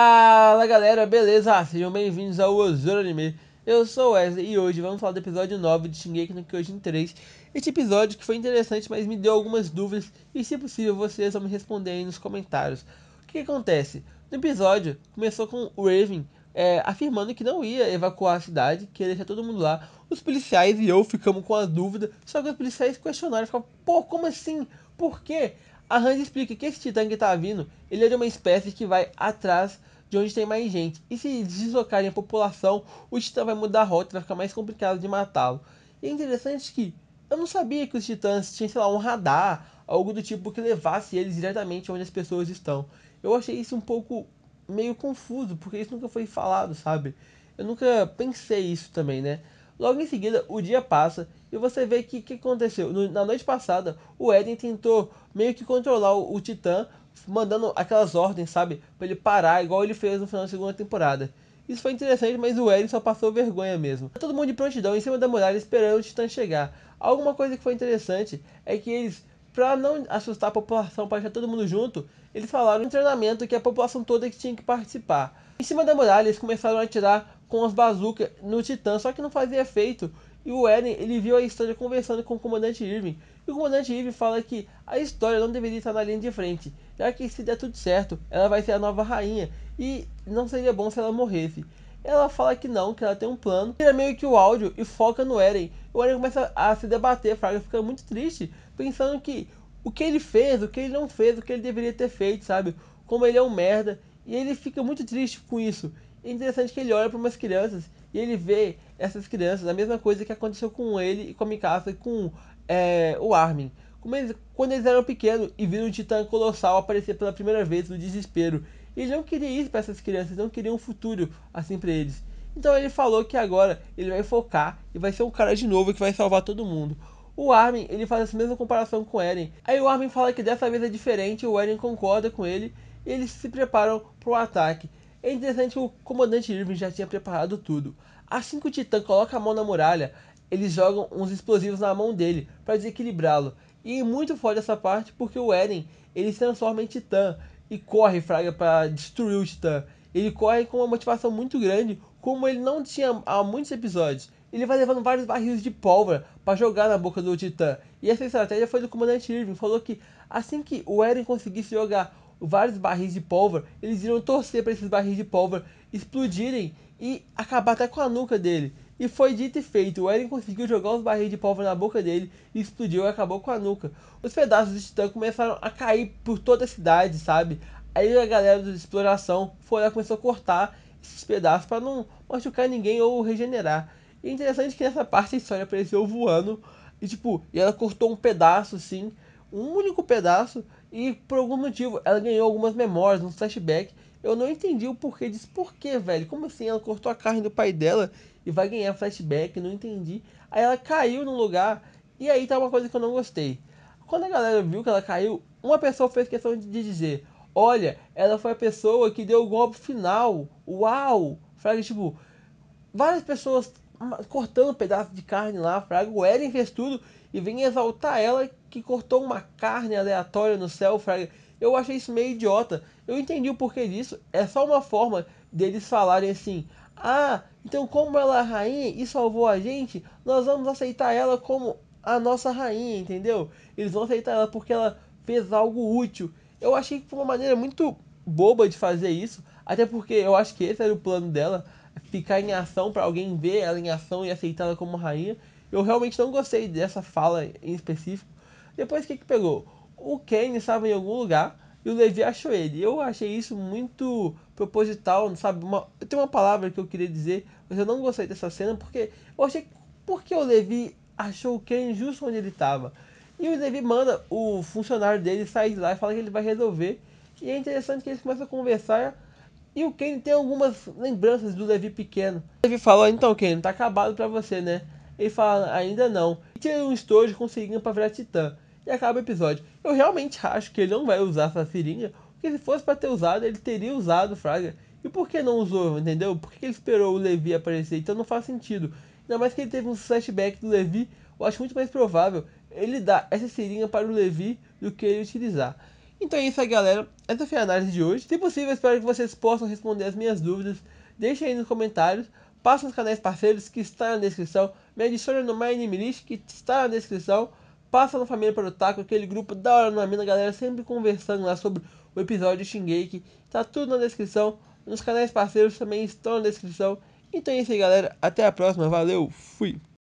Fala galera, beleza? Sejam bem-vindos ao Ozor Anime. Eu sou o Wesley e hoje vamos falar do episódio 9 de Shingeki no Kyojin 3. Este episódio que foi interessante, mas me deu algumas dúvidas e se possível vocês vão me responder aí nos comentários. O que acontece? No episódio, começou com o Raven é, afirmando que não ia evacuar a cidade, que ia deixar todo mundo lá. Os policiais e eu ficamos com a dúvida, só que os policiais questionaram, ficaram, pô, como assim? Por quê? A Hans explica que esse titã que está vindo, ele é de uma espécie que vai atrás de onde tem mais gente. E se deslocarem a população, o titã vai mudar a rota, vai ficar mais complicado de matá-lo. E é interessante que eu não sabia que os titãs tinham, sei lá, um radar, algo do tipo que levasse eles diretamente onde as pessoas estão. Eu achei isso um pouco meio confuso, porque isso nunca foi falado, sabe? Eu nunca pensei isso também, né? Logo em seguida, o dia passa e você vê que o que aconteceu. No, na noite passada, o eden tentou meio que controlar o, o Titã, mandando aquelas ordens, sabe? Pra ele parar, igual ele fez no final da segunda temporada. Isso foi interessante, mas o Eren só passou vergonha mesmo. Todo mundo de prontidão em cima da muralha esperando o Titã chegar. Alguma coisa que foi interessante é que eles, pra não assustar a população, pra deixar todo mundo junto, eles falaram no treinamento que a população toda que tinha que participar. Em cima da muralha, eles começaram a atirar com as bazucas no Titã, só que não fazia efeito. E o Eren, ele viu a história conversando com o comandante Irving. E o comandante Irving fala que a história não deveria estar na linha de frente, já que se der tudo certo, ela vai ser a nova rainha e não seria bom se ela morresse. Ela fala que não, que ela tem um plano, tira meio que o áudio e foca no Eren. O Eren começa a se debater, Fraga fica muito triste, pensando que o que ele fez, o que ele não fez, o que ele deveria ter feito, sabe? Como ele é um merda. E ele fica muito triste com isso é interessante que ele olha para umas crianças e ele vê essas crianças, a mesma coisa que aconteceu com ele e com a Mikasa e com é, o Armin. Eles, quando eles eram pequenos e viram um Titã Colossal aparecer pela primeira vez no desespero. Ele não queria isso para essas crianças, não queria um futuro assim para eles. Então ele falou que agora ele vai focar e vai ser um cara de novo que vai salvar todo mundo. O Armin, ele faz essa mesma comparação com o Eren. Aí o Armin fala que dessa vez é diferente, o Eren concorda com ele e eles se preparam para o ataque. É interessante que o comandante Irving já tinha preparado tudo. Assim que o Titã coloca a mão na muralha, eles jogam uns explosivos na mão dele para desequilibrá-lo. E é muito foda essa parte porque o Eren ele se transforma em Titã e corre Fraga para destruir o Titã. Ele corre com uma motivação muito grande, como ele não tinha há muitos episódios. Ele vai levando vários barris de pólvora para jogar na boca do Titã. E essa estratégia foi do comandante Irving, falou que assim que o Eren conseguisse jogar vários barris de pólvora, eles iriam torcer para esses barris de pólvora explodirem e acabar até com a nuca dele. E foi dito e feito, o Eren conseguiu jogar os barris de pólvora na boca dele e explodiu e acabou com a nuca. Os pedaços de Titã começaram a cair por toda a cidade, sabe? Aí a galera da exploração foi lá começou a cortar esses pedaços para não machucar ninguém ou regenerar. E é interessante que nessa parte a história apareceu voando e tipo, e ela cortou um pedaço assim um único pedaço e por algum motivo ela ganhou algumas memórias, um flashback. Eu não entendi o porquê disso. Por quê, velho? Como assim? Ela cortou a carne do pai dela e vai ganhar flashback? Não entendi. Aí ela caiu no lugar e aí tá uma coisa que eu não gostei. Quando a galera viu que ela caiu, uma pessoa fez questão de dizer: Olha, ela foi a pessoa que deu o golpe final. Uau! Fraga, tipo, várias pessoas cortando um pedaço de carne lá, Fraga. O Eren fez tudo e vem exaltar ela que cortou uma carne aleatória no céu, Fraga. Eu achei isso meio idiota. Eu entendi o porquê disso. É só uma forma deles falarem assim: ah, então como ela é rainha e salvou a gente, nós vamos aceitar ela como a nossa rainha, entendeu? Eles vão aceitar ela porque ela fez algo útil. Eu achei que foi uma maneira muito boba de fazer isso, até porque eu acho que esse era o plano dela, ficar em ação para alguém ver ela em ação e aceitar ela como rainha. Eu realmente não gostei dessa fala em específico. Depois o que, que pegou? O Kane estava em algum lugar e o Levi achou ele. Eu achei isso muito proposital, sabe? Uma, tem uma palavra que eu queria dizer, mas eu não gostei dessa cena porque eu achei porque o Levi achou o Kane justo onde ele estava. E o Levi manda o funcionário dele sair de lá e fala que ele vai resolver. E é interessante que eles começam a conversar. E o Kane tem algumas lembranças do Levi pequeno. O Levi falou Então, Kane, tá acabado pra você, né? Ele fala, ainda não. E tira um estojo conseguindo para virar titã. E acaba o episódio. Eu realmente acho que ele não vai usar essa seringa, porque se fosse para ter usado, ele teria usado Fraga. E por que não usou, entendeu? Por que ele esperou o Levi aparecer? Então não faz sentido. Ainda mais que ele teve um flashback do Levi, eu acho muito mais provável ele dar essa seringa para o Levi do que ele utilizar. Então é isso aí, galera. Essa foi a análise de hoje. Se possível, espero que vocês possam responder as minhas dúvidas. Deixem aí nos comentários. Passa nos canais parceiros que está na descrição. Me adiciona no My Anime List que está na descrição. Passa na família para o Taco, aquele grupo da hora na mina, galera sempre conversando lá sobre o episódio Shingeki. Tá tudo na descrição. Nos canais parceiros também estão na descrição. Então é isso aí, galera. Até a próxima. Valeu. Fui.